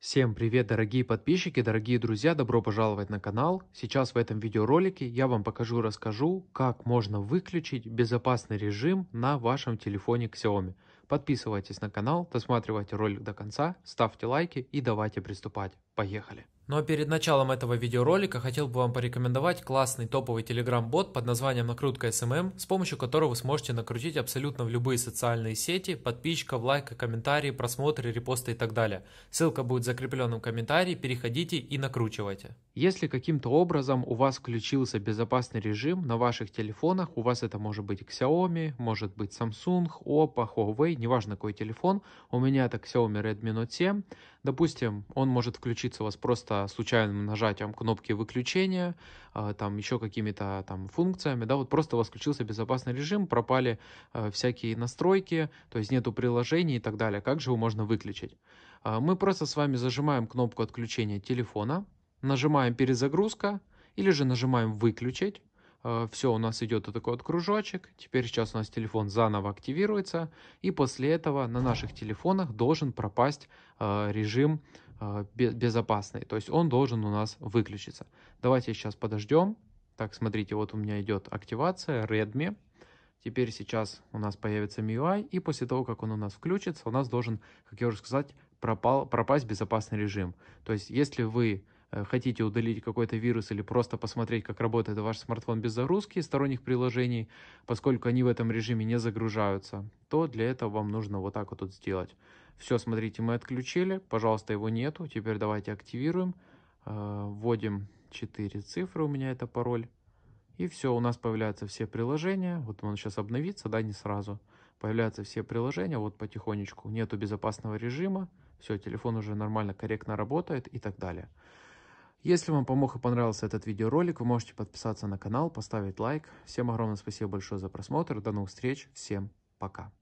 Всем привет дорогие подписчики, дорогие друзья, добро пожаловать на канал. Сейчас в этом видеоролике я вам покажу и расскажу, как можно выключить безопасный режим на вашем телефоне Xiaomi. Подписывайтесь на канал, досматривайте ролик до конца, ставьте лайки и давайте приступать. Поехали! Но ну, а перед началом этого видеоролика хотел бы вам порекомендовать классный топовый телеграм-бот под названием «Накрутка SMM, с помощью которого вы сможете накрутить абсолютно в любые социальные сети, подписчиков, лайка, комментарии, просмотры, репосты и так далее. Ссылка будет в закрепленном комментарии, переходите и накручивайте. Если каким-то образом у вас включился безопасный режим на ваших телефонах, у вас это может быть Xiaomi, может быть Samsung, Oppo, Huawei, неважно какой телефон, у меня это Xiaomi Redmi Note 7, допустим, он может включиться у вас просто случайным нажатием кнопки выключения, а, там еще какими-то там функциями, да, вот просто восключился безопасный режим, пропали а, всякие настройки, то есть нету приложений и так далее. Как же его можно выключить? А, мы просто с вами зажимаем кнопку отключения телефона, нажимаем перезагрузка или же нажимаем выключить, все, у нас идет вот такой вот кружочек. Теперь сейчас у нас телефон заново активируется. И после этого на наших телефонах должен пропасть режим а, безопасной. То есть он должен у нас выключиться. Давайте сейчас подождем. Так, смотрите, вот у меня идет активация Redmi. Теперь сейчас у нас появится MIUI, и после того, как он у нас включится, у нас должен, как я уже сказал, пропал, пропасть безопасный режим. То есть, если вы Э, хотите удалить какой-то вирус или просто посмотреть, как работает ваш смартфон без загрузки сторонних приложений, поскольку они в этом режиме не загружаются, то для этого вам нужно вот так вот, вот сделать. Все, смотрите, мы отключили, пожалуйста, его нету, теперь давайте активируем, э, вводим 4 цифры, у меня это пароль, и все, у нас появляются все приложения, вот он сейчас обновится, да, не сразу, появляются все приложения, вот потихонечку, нету безопасного режима, все, телефон уже нормально, корректно работает и так далее. Если вам помог и понравился этот видеоролик, вы можете подписаться на канал, поставить лайк. Всем огромное спасибо большое за просмотр. До новых встреч. Всем пока.